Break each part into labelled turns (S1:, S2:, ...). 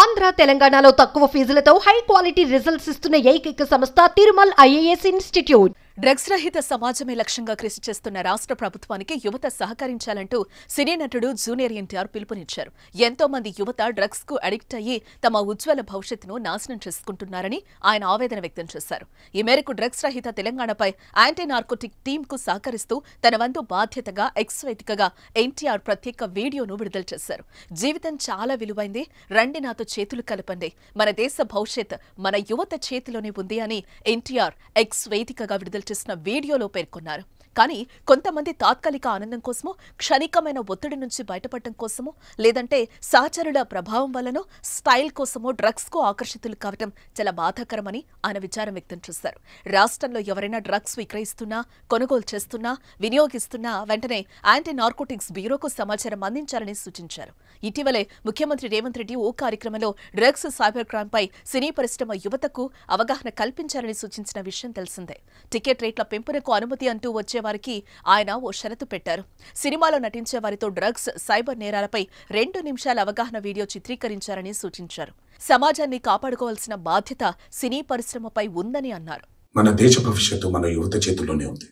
S1: ఆంధ్ర తెలంగాణలో తక్కువ ఫీజులతో high quality results ఇస్తున్న ఏకైక సంస్థ తిరుమల్ ఐఏఎస్ ఇన్స్టిట్యూట్ డ్రగ్స్ రహిత సమాజమే లక్ష్యంగా కృషి చేస్తున్న రాష్ట్ర ప్రభుత్వానికి యువత సహకరించాలంటూ సినీ నటుడు జూనియర్ ఎన్టీఆర్ పిలుపునిచ్చారు ఎంతో మంది యువత డ్రగ్స్ కు అడిక్ట్ అయ్యి తమ ఉజ్వల భవిష్యత్తును నాశనం చేసుకుంటున్నారని ఆయన ఆవేదన వ్యక్తం చేశారు ఈ మేరకు డ్రగ్స్ రహిత తెలంగాణపై యాంటీ నార్కోటిక్ టీమ్ కు సహకరిస్తూ తన వంతు బాధ్యతగా ఎక్స్ వేదికగా ఎన్టీఆర్ ప్రత్యేక వీడియోను విడుదల చేశారు జీవితం చాలా విలువైంది రండి నాతో చేతులు కలపండి మన దేశ భవిష్యత్ మన యువత చేతిలోనే ఉంది అని ఎన్టీఆర్ ఎక్స్ వేదికగా విడుదల చేసిన వీడియోలో పేర్కొన్నారు కానీ కొంతమంది తాత్కాలిక ఆనందం కోసమో క్షణికమైన ఒత్తిడి నుంచి బయటపడటం కోసమో లేదంటే సహచరుల ప్రభావం వల్లనో స్టైల్ కోసమో డ్రగ్స్కు ఆకర్షితులు కావటం చాలా బాధాకరమని ఆయన విచారం వ్యక్తం చేశారు రాష్ట్రంలో ఎవరైనా డ్రగ్స్ విక్రయిస్తున్నా కొనుగోలు చేస్తున్నా వినియోగిస్తున్నా వెంటనే యాంటీ నార్కోటిక్స్ బ్యూరోకు సమాచారం అందించాలని సూచించారు ఇటీవలే ముఖ్యమంత్రి రేవంత్ రెడ్డి ఓ కార్యక్రమంలో డ్రగ్స్ సైబర్ పై సినీ పరిశ్రమ యువతకు అవగాహన కల్పించాలని సూచించిన విషయం తెలిసిందే టికెట్ రేట్ల పెంపునకు అనుమతి అంటూ వచ్చే వారికి ఆయన ఓ షరతు పెట్టారు సినిమాలో నటించే వారితో డ్రగ్స్ సైబర్ నేరాలపై రెండు నిమిషాల అవగాహన వీడియో చిత్రీకరించారని సూచించారు సమాజాన్ని కాపాడుకోవాల్సిన బాధ్యత సినీ పరిశ్రమపై ఉందని అన్నారు
S2: మన దేశ భవిష్యత్తు మన యువత చేతుల్లోనే ఉంది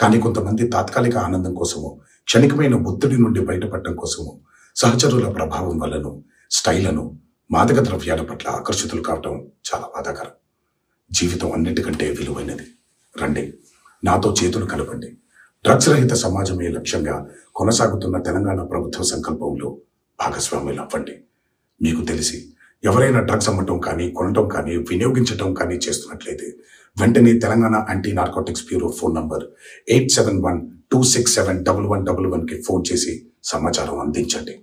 S2: కానీ కొంతమంది తాత్కాలిక ఆనందం కోసము క్షణికమైన ఒత్తిడి నుండి బయటపడటం కోసము సహచరుల ప్రభావం వలన స్టైలను మాదక ద్రవ్యాల పట్ల ఆకర్షితులు కావటం చాలా బాధాకరం జీవితం అన్నిటికంటే విలువైనది రండి నాతో చేతులు కలపండి డ్రగ్స్ రహిత సమాజమే లక్ష్యంగా కొనసాగుతున్న తెలంగాణ ప్రభుత్వ సంకల్పంలో భాగస్వామ్యులు అవ్వండి మీకు తెలిసి ఎవరైనా డ్రగ్స్ అమ్మటం కానీ కొనటం కానీ వినియోగించటం కానీ చేస్తున్నట్లయితే వెంటనే Telangana Anti Narcotics Bureau phone number eight seven one two six seven double one double వన్కి ఫోన్ చేసి సమాచారం అందించండి